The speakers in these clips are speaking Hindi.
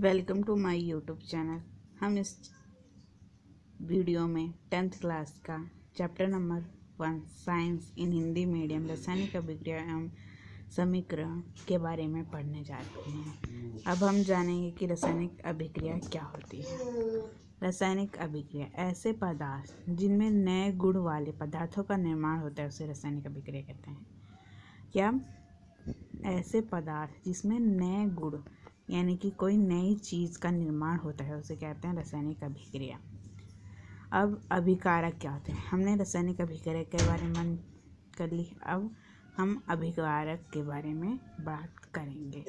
welcome to my YouTube channel हम इस वीडियो में टेंथ क्लास का chapter number one science in Hindi medium रासायनिक अभिक्रिया एवं समीकरण के बारे में पढ़ने जा रहे हैं अब हम जानेंगे कि रासायनिक अभिक्रिया क्या होती है रासायनिक अभिक्रिया ऐसे पदार्थ जिनमें नए गुण वाले पदार्थों का निर्माण होता है उसे रासायनिक अभिक्रिया कहते हैं क्या ऐसे पदार्थ जिसमें नए गुड़ यानी कि कोई नई चीज़ का निर्माण होता है उसे कहते हैं रासायनिक अभिक्रिया अब अभिकारक क्या होते हैं हमने रासायनिक अभिक्रिया के बारे में कर ली अब हम अभिकारक के बारे में बात करेंगे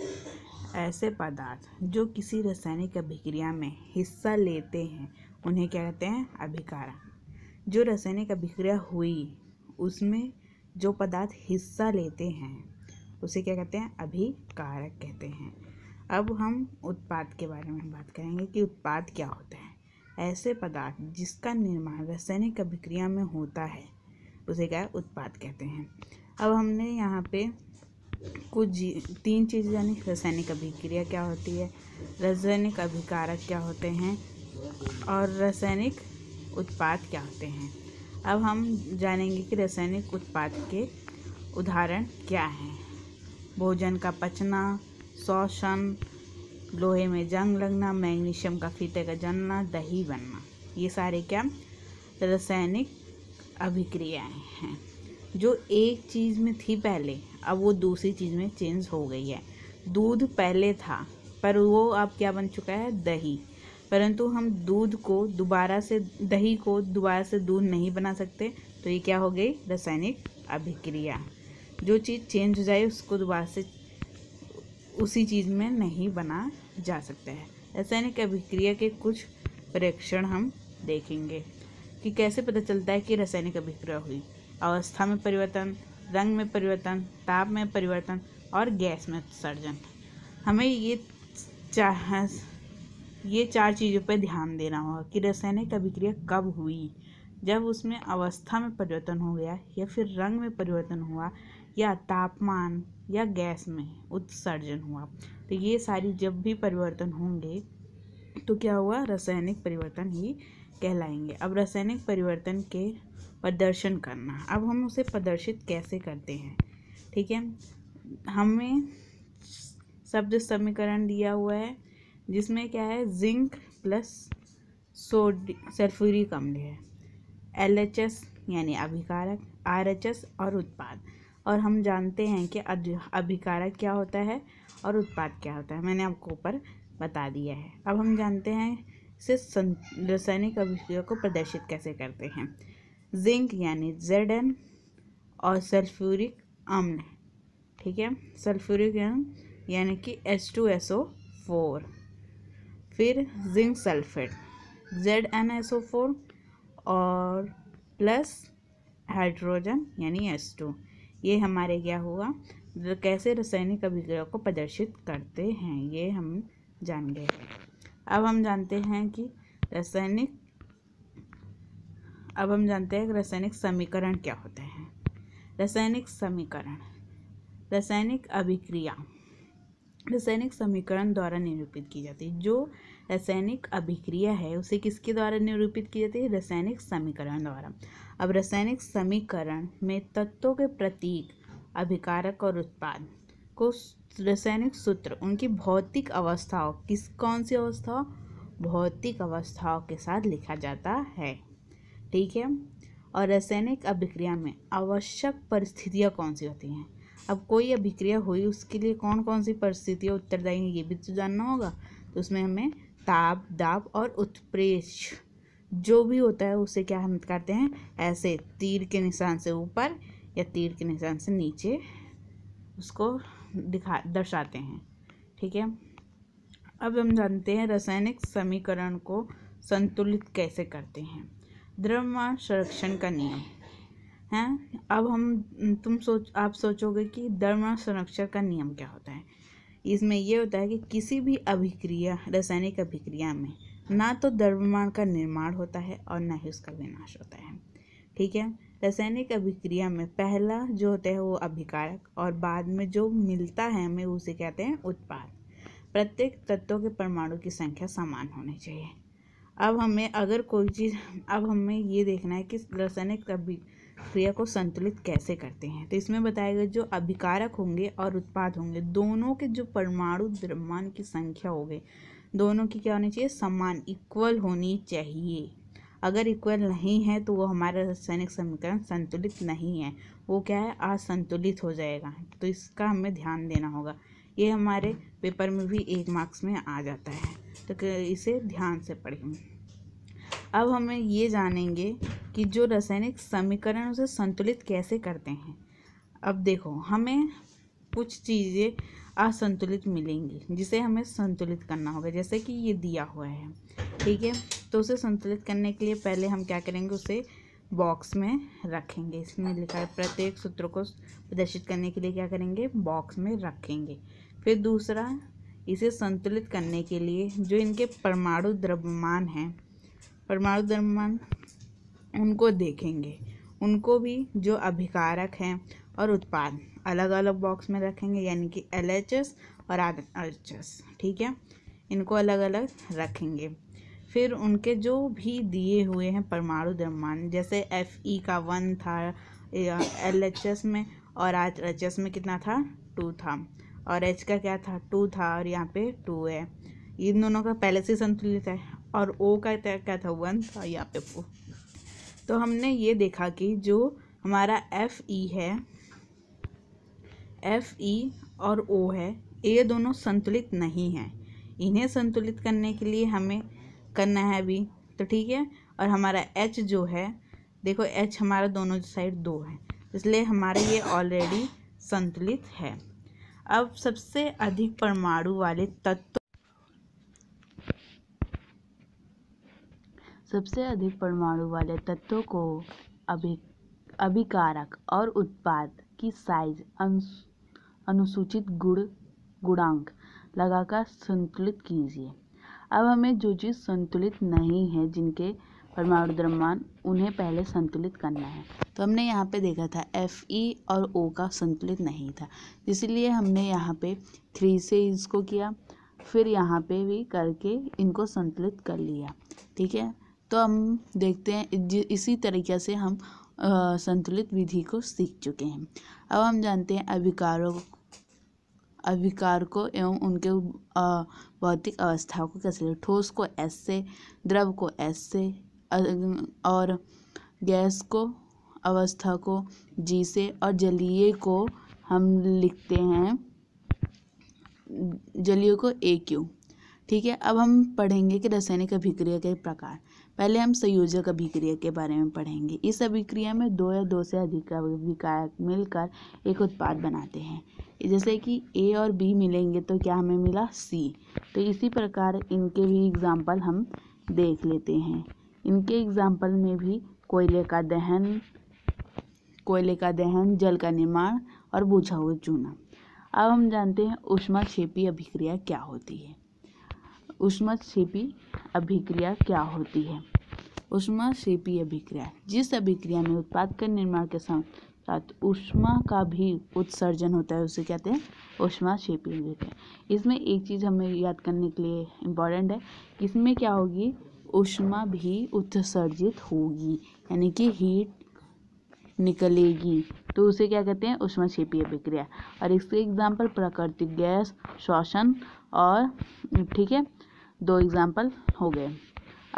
ऐसे पदार्थ जो किसी रासायनिक अभिक्रिया में हिस्सा लेते हैं उन्हें क्या कहते हैं अभिकारक जो रासायनिक अभिक्रिया हुई उसमें जो पदार्थ हिस्सा लेते हैं उसे क्या कहते हैं अभिकारक कहते हैं अब हम उत्पाद के बारे में बात करेंगे कि उत्पाद क्या होते हैं ऐसे पदार्थ जिसका निर्माण रासायनिक अभिक्रिया में होता है उसे क्या उत्पाद कहते हैं अब हमने यहाँ पे कुछ तीन चीज़ें यानी रासायनिक अभिक्रिया क्या होती है रासायनिक अभिकारक क्या होते हैं और रासायनिक उत्पाद क्या होते हैं अब हम जानेंगे कि रासायनिक उत्पाद के उदाहरण क्या हैं भोजन का पचना शोषण लोहे में जंग लगना मैग्नीशियम का फीते का जलना दही बनना ये सारे क्या रासायनिक अभिक्रियाएं हैं जो एक चीज़ में थी पहले अब वो दूसरी चीज़ में चेंज हो गई है दूध पहले था पर वो अब क्या बन चुका है दही परंतु हम दूध को दोबारा से दही को दोबारा से दूध नहीं बना सकते तो ये क्या हो गई रासायनिक अभिक्रिया जो चीज़ चेंज हो जाए उसको दोबारा से उसी चीज़ में नहीं बना जा सकता है रासायनिक अभिक्रिया के कुछ परीक्षण हम देखेंगे कि कैसे पता चलता है कि रासायनिक अभिक्रिया हुई अवस्था में परिवर्तन रंग में परिवर्तन ताप में परिवर्तन और गैस में उत्सर्जन हमें ये चाह ये चार चीज़ों पर ध्यान देना होगा कि रासायनिक अभिक्रिया कब हुई जब उसमें अवस्था में परिवर्तन हो गया या फिर रंग में परिवर्तन हुआ या तापमान या गैस में उत्सर्जन हुआ तो ये सारी जब भी परिवर्तन होंगे तो क्या हुआ रासायनिक परिवर्तन ही कहलाएंगे अब रासायनिक परिवर्तन के प्रदर्शन करना अब हम उसे प्रदर्शित कैसे करते हैं ठीक है हमें शब्द समीकरण दिया हुआ है जिसमें क्या है जिंक प्लस सोड सल्फ्यूरिक अम्ल है एल यानी अभिकारक आर और उत्पाद और हम जानते हैं कि अभिकारक क्या होता है और उत्पाद क्या होता है मैंने आपको ऊपर बता दिया है अब हम जानते हैं से रासायनिक अभिक्रिया को प्रदर्शित कैसे करते हैं जिंक यानी जेड एन और सल्फ्यूरिक अम्ल ठीक है सल्फ्यूरिक अम्ल यानी कि S two S O four फिर zinc sulphate Z N S O four और प्लस हाइड्रोजन यानी एस टू ये हमारे क्या हुआ कैसे रासायनिक अभिक्रिया को प्रदर्शित करते हैं ये हम जान गए अब हम जानते हैं कि रासायनिक अब हम जानते हैं कि रासायनिक समीकरण क्या होते हैं रासायनिक समीकरण रासायनिक अभिक्रिया रासायनिक समीकरण द्वारा निरूपित की जाती है जो रासायनिक अभिक्रिया है उसे किसके द्वारा निरूपित की जाती है रासायनिक समीकरण द्वारा अब रासायनिक समीकरण में तत्वों के प्रतीक अभिकारक और उत्पाद को रासायनिक सूत्र उनकी भौतिक अवस्थाओं किस कौन सी अवस्थाओं भौतिक अवस्थाओं के साथ लिखा जाता है ठीक है और रासायनिक अभिक्रिया में आवश्यक परिस्थितियाँ कौन सी होती हैं अब कोई अभिक्रिया हुई उसके लिए कौन कौन सी परिस्थितियाँ उत्तरदायी हैं ये भी तो जानना होगा तो उसमें हमें ताप दाब और उत्प्रेष जो भी होता है उसे क्या हम करते हैं ऐसे तीर के निशान से ऊपर या तीर के निशान से नीचे उसको दिखा दर्शाते हैं ठीक है अब हम जानते हैं रासायनिक समीकरण को संतुलित कैसे करते हैं द्रव्यमान संरक्षण का नियम है अब हम तुम सोच आप सोचोगे कि द्रव्यमान संरक्षण का नियम क्या होता है इसमें यह होता है कि किसी भी अभिक्रिया रासायनिक अभिक्रिया में ना तो द्रव्यमान का निर्माण होता है और ना ही उसका विनाश होता है ठीक है रासायनिक अभिक्रिया में पहला जो होता है वो अभिकारक और बाद में जो मिलता है हमें उसे कहते हैं उत्पाद प्रत्येक तत्वों के परमाणु की संख्या समान होनी चाहिए अब हमें अगर कोई चीज़ अब हमें ये देखना है कि रासायनिक अभि क्रिया को संतुलित कैसे करते हैं तो इसमें बताया गया जो अभिकारक होंगे और उत्पाद होंगे दोनों के जो परमाणु द्रव्यमान की संख्या होगी दोनों की क्या होनी चाहिए समान इक्वल होनी चाहिए अगर इक्वल नहीं है तो वो हमारा रासायनिक समीकरण संतुलित नहीं है वो क्या है असंतुलित हो जाएगा तो इसका हमें ध्यान देना होगा ये हमारे पेपर में भी एक मार्क्स में आ जाता है तो इसे ध्यान से पढ़ेंगे अब हम ये जानेंगे कि जो रासायनिक समीकरण उसे संतुलित कैसे करते हैं अब देखो हमें कुछ चीज़ें असंतुलित मिलेंगी जिसे हमें संतुलित करना होगा जैसे कि ये दिया हुआ है ठीक है तो उसे संतुलित करने के लिए पहले हम क्या करेंगे उसे बॉक्स में रखेंगे इसमें लिखा है प्रत्येक सूत्र को प्रदर्शित करने के लिए क्या करेंगे बॉक्स में रखेंगे फिर दूसरा इसे संतुलित करने के लिए जो इनके परमाणु द्रव्यमान हैं परमाणु द्रव्यमान उनको देखेंगे उनको भी जो अभिकारक हैं और उत्पाद अलग अलग बॉक्स में रखेंगे यानी कि एल एच एस और आर एच एस ठीक है इनको अलग अलग रखेंगे फिर उनके जो भी दिए हुए हैं परमाणु द्रव्यमान जैसे एफ ई e का वन था एल एच एस में और आर एच एस में कितना था टू था और एच का क्या था टू था और यहाँ पे टू है इन दोनों का पहले से संतुलित है और ओ का क्या था वन था यहाँ पे वो तो हमने ये देखा कि जो हमारा एफ ई है एफ ई और ओ है ये दोनों संतुलित नहीं हैं इन्हें संतुलित करने के लिए हमें करना है अभी तो ठीक है और हमारा एच जो है देखो एच हमारा दोनों साइड दो है इसलिए हमारा ये ऑलरेडी संतुलित है अब सबसे अधिक परमाणु वाले तत्व सबसे अधिक परमाणु वाले तत्वों को अभि अभिकारक और उत्पाद की साइज अनुसूचित गुण गुणांक लगाकर संतुलित कीजिए अब हमें जो चीज़ संतुलित नहीं है जिनके परमाणु द्रव्यमान उन्हें पहले संतुलित करना है तो हमने यहाँ पे देखा था एफ ई और ओ का संतुलित नहीं था इसलिए हमने यहाँ पे थ्री से इसको किया फिर यहाँ पे भी करके इनको संतुलित कर लिया ठीक है तो हम देखते हैं इसी तरीके से हम संतुलित विधि को सीख चुके हैं अब हम जानते हैं अभिकारों अभिकार को एवं उनके भौतिक अवस्थाओं को कैसे ठोस को एस से द्रव को एस से और गैस को अवस्था को जी से और जलीय को हम लिखते हैं जलीय को ए क्यू ठीक है अब हम पढ़ेंगे कि रासायनिक अभिक्रिया के प्रकार पहले हम संयोजक अभिक्रिया के बारे में पढ़ेंगे इस अभिक्रिया में दो या दो से अधिक अभिकारक मिलकर एक उत्पाद बनाते हैं जैसे कि ए और बी मिलेंगे तो क्या हमें मिला सी तो इसी प्रकार इनके भी एग्ज़ाम्पल हम देख लेते हैं इनके एग्ज़ाम्पल में भी कोयले का दहन कोयले का दहन जल का निर्माण और बुझा हुआ चूना अब हम जानते हैं उष्मा क्षेपी अभिक्रिया क्या होती है उष्मा ऊष्माक्षेपी अभिक्रिया क्या होती है उष्मा ऊष्माक्षेपी अभिक्रिया जिस अभिक्रिया में उत्पाद के निर्माण के साथ साथ उष्मा का भी उत्सर्जन होता है उसे कहते हैं ऊष्माक्षेपी अभिक्रिया इसमें एक चीज़ हमें याद करने के लिए इम्पॉर्टेंट है इसमें क्या होगी ऊष्मा भी उत्सर्जित होगी यानी कि हीट निकलेगी तो उसे क्या कहते हैं उष्माक्षेपी अभिक्रिया और इसके एग्जाम्पल प्राकृतिक गैस श्वसन और ठीक है दो एग्जाम्पल हो गए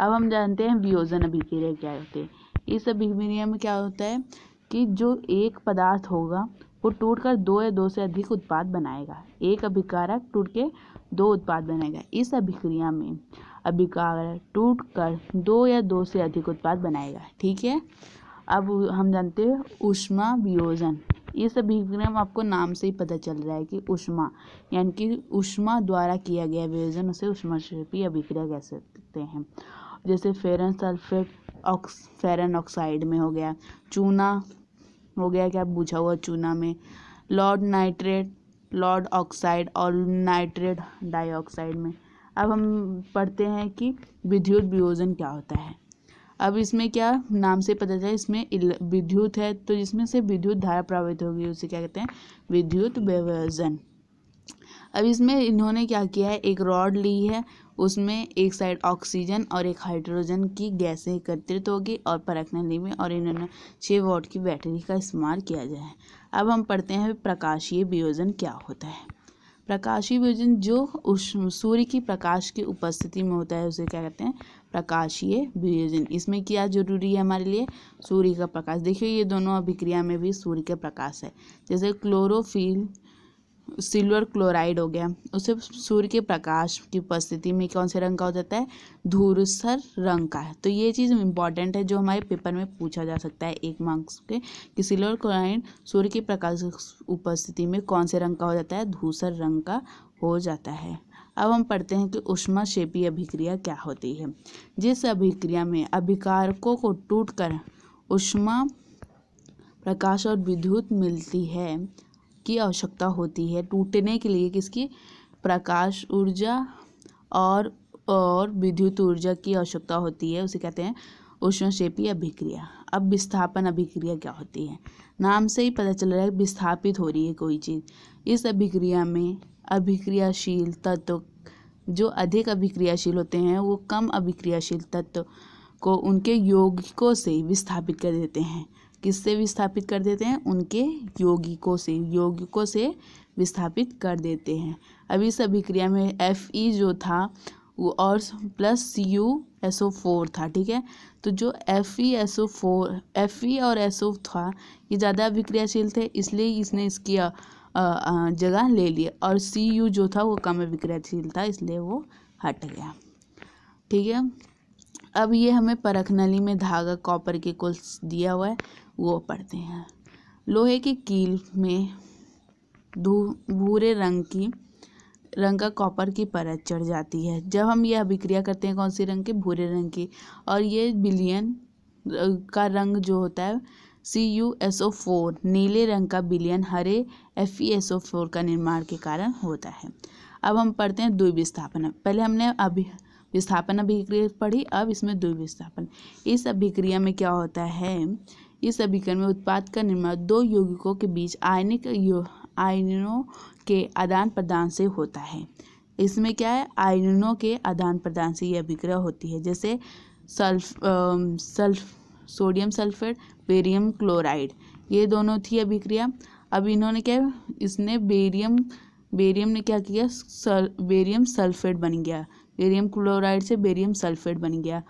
अब हम जानते हैं वियोजन अभिक्रिया क्या होती है इस अभिक्रिया में क्या होता है कि जो एक पदार्थ होगा वो टूट कर दो या दो से अधिक उत्पाद बनाएगा एक अभिकारक टूट के दो उत्पाद बनाएगा इस अभिक्रिया में अभिकारक टूट कर दो या दो से अधिक उत्पाद बनाएगा ठीक है अब हम जानते हैं उष्मा वियोजन ये सब विक्रम आपको नाम से ही पता चल रहा है कि उष्मा यानी कि उष्मा द्वारा किया गया वियोजन उसे उष्मा शिल्पी अभिक्रय कह सकते हैं जैसे फेरन सल्फेट ऑक्स फेरन ऑक्साइड में हो गया चूना हो गया क्या बुझा हुआ चूना में लॉर्ड नाइट्रेट लॉर्ड ऑक्साइड और नाइट्रेट डाइऑक्साइड में अब हम पढ़ते हैं कि विद्युत वियोजन क्या होता है अब इसमें क्या नाम से पता चला इसमें विद्युत है तो जिसमें से विद्युत धारा प्रभावित होगी उसे क्या कहते हैं विद्युत विभाजन अब इसमें इन्होंने क्या किया है एक रॉड ली है उसमें एक साइड ऑक्सीजन और एक हाइड्रोजन की गैसें एकत्रित होगी और परखने में और इन्होंने छः वॉट की बैटरी का इस्तेमाल किया जाए अब हम पढ़ते हैं प्रकाशीय वियोजन क्या होता है प्रकाशीय वियोजन जो उस सूर्य की प्रकाश की उपस्थिति में होता है उसे क्या कहते हैं प्रकाशीय वियोजन इसमें क्या जरूरी है हमारे लिए सूर्य का प्रकाश देखिए ये दोनों अभिक्रिया में भी सूर्य का प्रकाश है जैसे क्लोरोफिल सिल्वर क्लोराइड हो गया उसे सूर्य के प्रकाश की उपस्थिति में कौन से रंग का हो जाता है धूरसर रंग का है तो ये चीज़ इंपॉर्टेंट है जो हमारे पेपर में पूछा जा सकता है एक मार्क्स के कि सिल्वर क्लोराइड सूर्य के प्रकाश उपस्थिति में कौन से रंग का हो जाता है धूसर रंग का हो जाता है अब हम पढ़ते हैं कि उष्मा शेपी अभिक्रिया क्या होती है जिस अभिक्रिया में अभिकारकों को टूट कर उष्मा प्रकाश और विद्युत मिलती है की आवश्यकता होती है टूटने के लिए किसकी प्रकाश ऊर्जा और और विद्युत ऊर्जा की आवश्यकता होती है उसे कहते हैं उष्णशेपी अभिक्रिया अब विस्थापन अभिक्रिया क्या होती है नाम से ही पता चल रहा है विस्थापित हो रही है कोई चीज़ इस अभिक्रिया में अभिक्रियाशील तत्व जो अधिक अभिक्रियाशील होते हैं वो कम अभिक्रियाशील तत्व को उनके यौगिकों से विस्थापित कर देते हैं किससे विस्थापित कर देते हैं उनके यौगिकों से यौगिकों से विस्थापित कर देते हैं अब इस अभिक्रिया में एफ ई जो था वो और plus C U S O four था ठीक है तो जो F E S O four F E और एस ओ था ये ज़्यादा अभिक्रियाशील थे इसलिए इसने इसकी जगह ले लिए और सी यू जो था वो कम विक्रयशील था इसलिए वो हट गया ठीक है अब ये हमें परख नली में धागा कॉपर के कुल दिया हुआ है वो पढ़ते हैं लोहे के कील में भूरे रंग की रंग का कॉपर की परत चढ़ जाती है जब हम यह अभिक्रिया करते हैं कौन सी रंग की भूरे रंग की और ये बिलियन का रंग जो होता है C U S O four नीले रंग का बिलियन हरे F E S O four का निर्माण के कारण होता है अब हम पढ़ते हैं द्विविस्थापन पहले हमने अभी विस्थापन अभिक्रिया पढ़ी अब इसमें द्विविस्थापन इस अभिक्रिया में क्या होता है इस अभिक्रिया में उत्पाद का निर्माण दो यौगिकों के बीच आयनिक आयनों के आदान प्रदान से होता है इसमें क्या है आयनों के आदान प्रदान से यह अभिक्रिया होती है जैसे सल्फ आ, सल्फ सोडियम सल्फेट बेरियम क्लोराइड ये दोनों थी अभिक्रिया अब इन्होंने क्या इसने बेरियम बेरियम ने क्या किया सल, बेरियम सल्फेट बन गया बेरियम क्लोराइड से बेरियम सल्फेट बन गया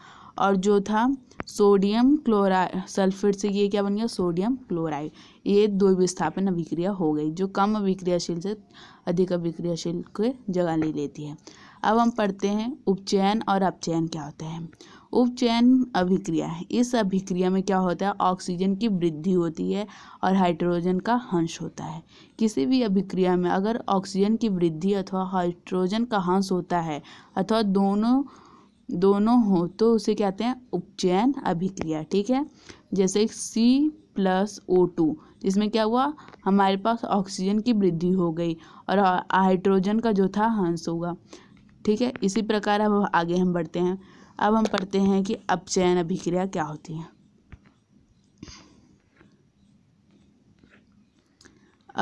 और जो था सोडियम क्लोराइड सल्फेट से ये क्या बन गया सोडियम क्लोराइड ये दो विस्थापन अभिक्रिया हो गई जो कम अभिक्रियाशील से अधिक अभिक्रियाशील के जगह ले लेती है अब हम पढ़ते हैं उपचयन और अपचयन क्या होता है उपचयन अभिक्रिया इस अभिक्रिया में क्या होता है ऑक्सीजन की वृद्धि होती है और हाइड्रोजन का हंस होता है किसी भी अभिक्रिया में अगर ऑक्सीजन की वृद्धि अथवा हाइड्रोजन का हंस होता है अथवा दोनों दोनों हो तो उसे कहते हैं उपचयन अभिक्रिया ठीक है जैसे सी प्लस ओ टू इसमें क्या हुआ हमारे पास ऑक्सीजन की वृद्धि हो गई और हाइड्रोजन का जो था हंस होगा ठीक है इसी प्रकार अब आगे हम बढ़ते हैं अब हम पढ़ते हैं कि अपचयन अभिक्रिया क्या होती है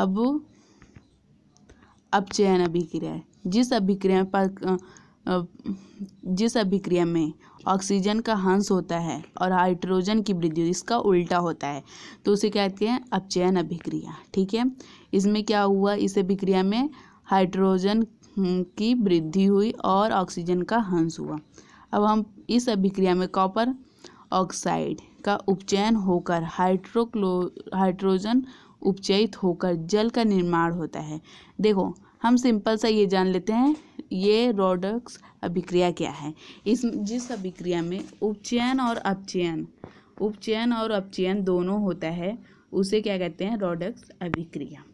अब अपचयन अभिक्रिया जिस अभिक्रिया में जिस अभिक्रिया में ऑक्सीजन का हंस होता है और हाइड्रोजन की वृद्धि इसका उल्टा होता है तो उसे कहते हैं अपचयन अभिक्रिया ठीक है इसमें क्या हुआ इस अभिक्रिया में हाइड्रोजन हम्म, की वृद्धि हुई और ऑक्सीजन का हंस हुआ अब हम इस अभिक्रिया में कॉपर ऑक्साइड का उपचयन होकर हाइड्रोक्लो हाइड्रोजन उपचयित होकर जल का निर्माण होता है देखो हम सिंपल सा ये जान लेते हैं ये रोडक्स अभिक्रिया क्या है इस जिस अभिक्रिया में उपचयन और अपचयन उपचयन और अपचयन दोनों होता है उसे क्या कहते हैं रोडक्स अभिक्रिया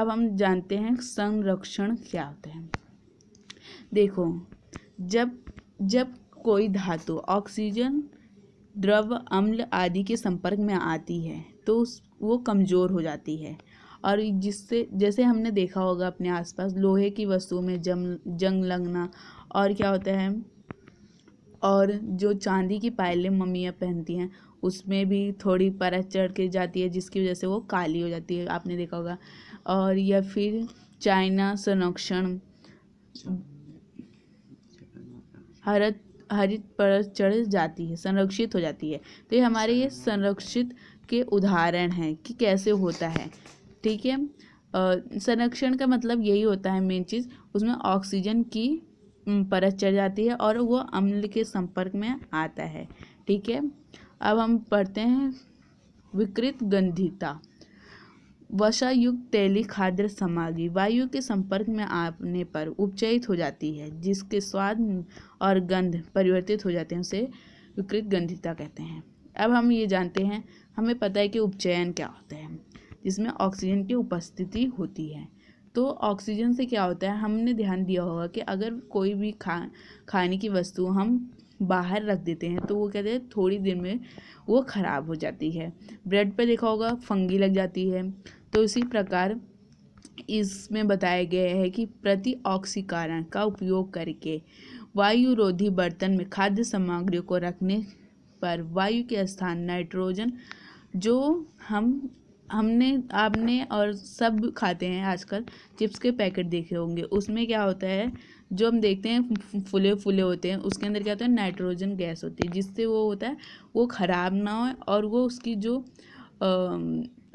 अब हम जानते हैं संरक्षण क्या होता है देखो जब जब कोई धातु ऑक्सीजन द्रव अम्ल आदि के संपर्क में आती है तो उस वो कमज़ोर हो जाती है और जिससे जैसे हमने देखा होगा अपने आसपास लोहे की वस्तुओं में जम जंग लगना और क्या होता है और जो चांदी की पायलें मम्मियाँ पहनती हैं उसमें भी थोड़ी परत चढ़ के जाती है जिसकी वजह से वो काली हो जाती है आपने देखा होगा और या फिर चाइना संरक्षण हरत हरित पर चढ़ जाती है संरक्षित हो जाती है तो ये हमारे ये संरक्षित के उदाहरण हैं कि कैसे होता है ठीक है संरक्षण का मतलब यही होता है मेन चीज़ उसमें ऑक्सीजन की परत चढ़ जाती है और वो अम्ल के संपर्क में आता है ठीक है अब हम पढ़ते हैं विकृत गंधिता वसा युक्त तैली खाद्य सामग्री वायु के संपर्क में आने पर उपचयित हो जाती है जिसके स्वाद और गंध परिवर्तित हो जाते हैं उसे विकृत गंधिता कहते हैं अब हम ये जानते हैं हमें पता है कि उपचयन क्या होता है जिसमें ऑक्सीजन की उपस्थिति होती है तो ऑक्सीजन से क्या होता है हमने ध्यान दिया होगा कि अगर कोई भी खा खाने की वस्तु हम बाहर रख देते हैं तो वो कहते हैं थोड़ी देर में वो ख़राब हो जाती है ब्रेड पे देखा होगा फंगी लग जाती है तो इसी प्रकार इसमें बताया गया है कि प्रति ऑक्सीकरण का उपयोग करके वायुरोधी बर्तन में खाद्य सामग्रियों को रखने पर वायु के स्थान नाइट्रोजन जो हम हमने आपने और सब खाते हैं आजकल चिप्स के पैकेट देखे होंगे उसमें क्या होता है जो हम देखते हैं फुले फुले होते हैं उसके अंदर क्या होता है नाइट्रोजन गैस होती है जिससे वो होता है वो ख़राब ना हो और वो उसकी जो आ,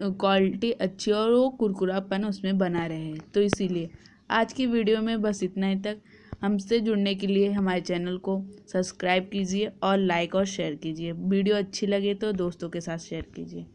क्वालिटी अच्छी और वो कुरकुरापन उसमें बना रहे तो इसीलिए आज की वीडियो में बस इतना ही तक हमसे जुड़ने के लिए हमारे चैनल को सब्सक्राइब कीजिए और लाइक और शेयर कीजिए वीडियो अच्छी लगे तो दोस्तों के साथ शेयर कीजिए